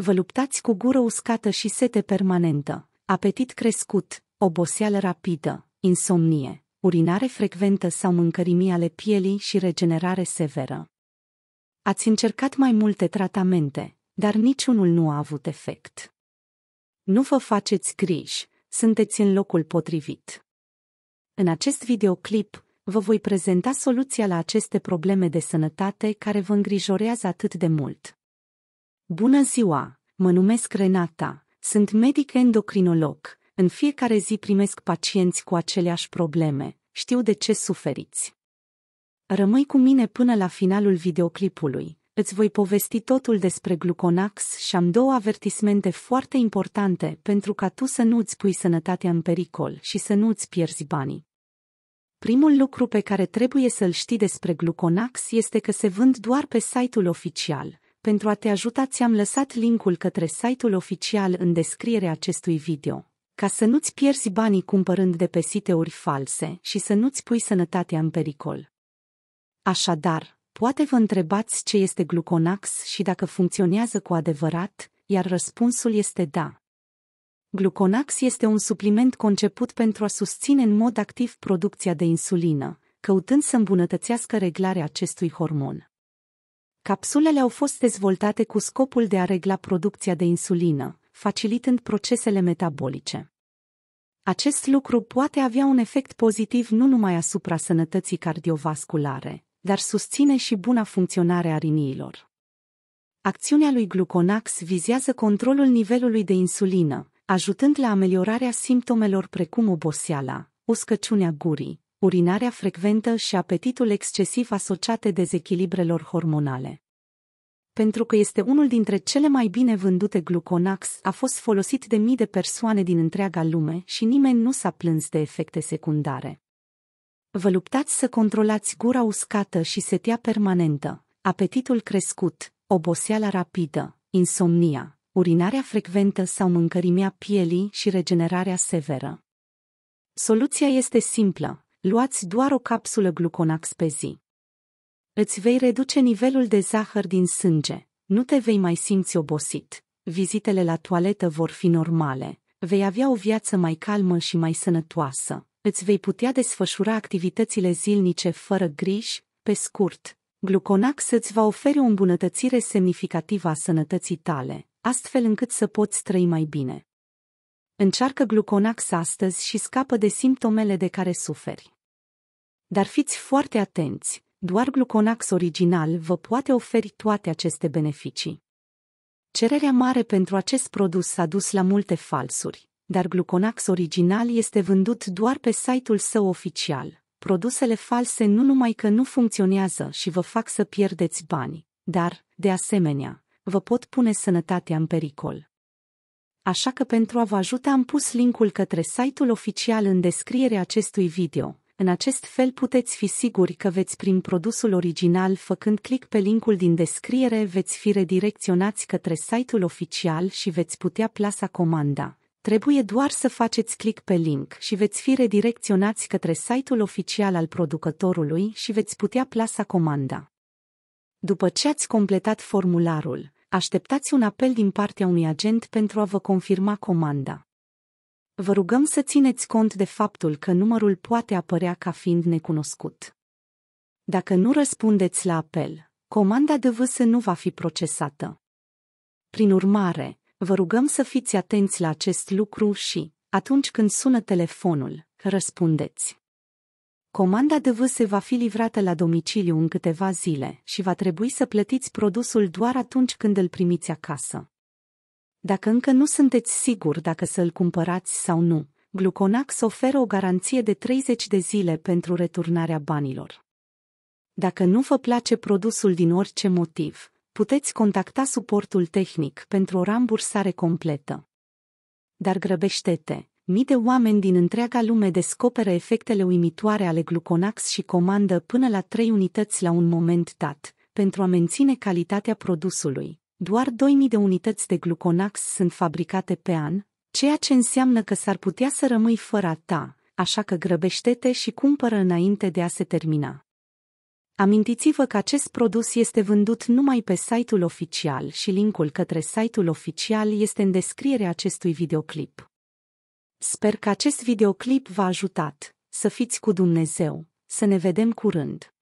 Vă luptați cu gură uscată și sete permanentă, apetit crescut, oboseală rapidă, insomnie, urinare frecventă sau mâncărimi ale pielii și regenerare severă. Ați încercat mai multe tratamente, dar niciunul nu a avut efect. Nu vă faceți griji, sunteți în locul potrivit. În acest videoclip, vă voi prezenta soluția la aceste probleme de sănătate care vă îngrijorează atât de mult. Bună ziua! Mă numesc Renata, sunt medic endocrinolog. În fiecare zi primesc pacienți cu aceleași probleme. Știu de ce suferiți. Rămâi cu mine până la finalul videoclipului. Îți voi povesti totul despre gluconax și am două avertismente foarte importante pentru ca tu să nu-ți pui sănătatea în pericol și să nu-ți pierzi banii. Primul lucru pe care trebuie să-l știi despre gluconax este că se vând doar pe site-ul oficial pentru a te ajuta ți-am lăsat linkul către site-ul oficial în descrierea acestui video. Ca să nu-ți pierzi banii cumpărând de pe site-uri false și să nu-ți pui sănătatea în pericol. Așadar, poate vă întrebați ce este gluconax și dacă funcționează cu adevărat, iar răspunsul este da. Gluconax este un supliment conceput pentru a susține în mod activ producția de insulină, căutând să îmbunătățească reglarea acestui hormon. Capsulele au fost dezvoltate cu scopul de a regla producția de insulină, facilitând procesele metabolice. Acest lucru poate avea un efect pozitiv nu numai asupra sănătății cardiovasculare, dar susține și buna funcționare a riniilor. Acțiunea lui gluconax vizează controlul nivelului de insulină, ajutând la ameliorarea simptomelor precum oboseala, uscăciunea gurii, urinarea frecventă și apetitul excesiv asociate dezechilibrelor hormonale. Pentru că este unul dintre cele mai bine vândute gluconax, a fost folosit de mii de persoane din întreaga lume și nimeni nu s-a plâns de efecte secundare. Vă luptați să controlați gura uscată și setea permanentă, apetitul crescut, oboseala rapidă, insomnia, urinarea frecventă sau mâncărimea pielii și regenerarea severă. Soluția este simplă, luați doar o capsulă gluconax pe zi. Îți vei reduce nivelul de zahăr din sânge, nu te vei mai simți obosit, vizitele la toaletă vor fi normale, vei avea o viață mai calmă și mai sănătoasă, îți vei putea desfășura activitățile zilnice fără griji, pe scurt. Gluconax îți va oferi o îmbunătățire semnificativă a sănătății tale, astfel încât să poți trăi mai bine. Încearcă gluconax astăzi și scapă de simptomele de care suferi. Dar fiți foarte atenți, doar gluconax original vă poate oferi toate aceste beneficii. Cererea mare pentru acest produs a dus la multe falsuri, dar gluconax original este vândut doar pe site-ul său oficial. Produsele false nu numai că nu funcționează și vă fac să pierdeți bani, dar, de asemenea, vă pot pune sănătatea în pericol. Așa că pentru a vă ajuta am pus linkul către site-ul oficial în descrierea acestui video în acest fel puteți fi siguri că veți primi produsul original făcând click pe linkul din descriere veți fi redirecționați către site-ul oficial și veți putea plasa comanda. Trebuie doar să faceți click pe link și veți fi redirecționați către site-ul oficial al producătorului și veți putea plasa comanda. După ce ați completat formularul, așteptați un apel din partea unui agent pentru a vă confirma comanda. Vă rugăm să țineți cont de faptul că numărul poate apărea ca fiind necunoscut. Dacă nu răspundeți la apel, comanda de vâsă nu va fi procesată. Prin urmare, vă rugăm să fiți atenți la acest lucru și, atunci când sună telefonul, răspundeți. Comanda de vâse va fi livrată la domiciliu în câteva zile și va trebui să plătiți produsul doar atunci când îl primiți acasă. Dacă încă nu sunteți siguri dacă să-l cumpărați sau nu, Gluconax oferă o garanție de 30 de zile pentru returnarea banilor. Dacă nu vă place produsul din orice motiv, puteți contacta suportul tehnic pentru o rambursare completă. Dar grăbește-te! Mii de oameni din întreaga lume descoperă efectele uimitoare ale gluconax și comandă până la trei unități la un moment dat, pentru a menține calitatea produsului doar 2000 de unități de gluconax sunt fabricate pe an, ceea ce înseamnă că s-ar putea să rămâi fără ta, așa că grăbește-te și cumpără înainte de a se termina. Amintiți-vă că acest produs este vândut numai pe site-ul oficial și linkul către site-ul oficial este în descrierea acestui videoclip. Sper că acest videoclip v-a ajutat. Să fiți cu Dumnezeu. Să ne vedem curând.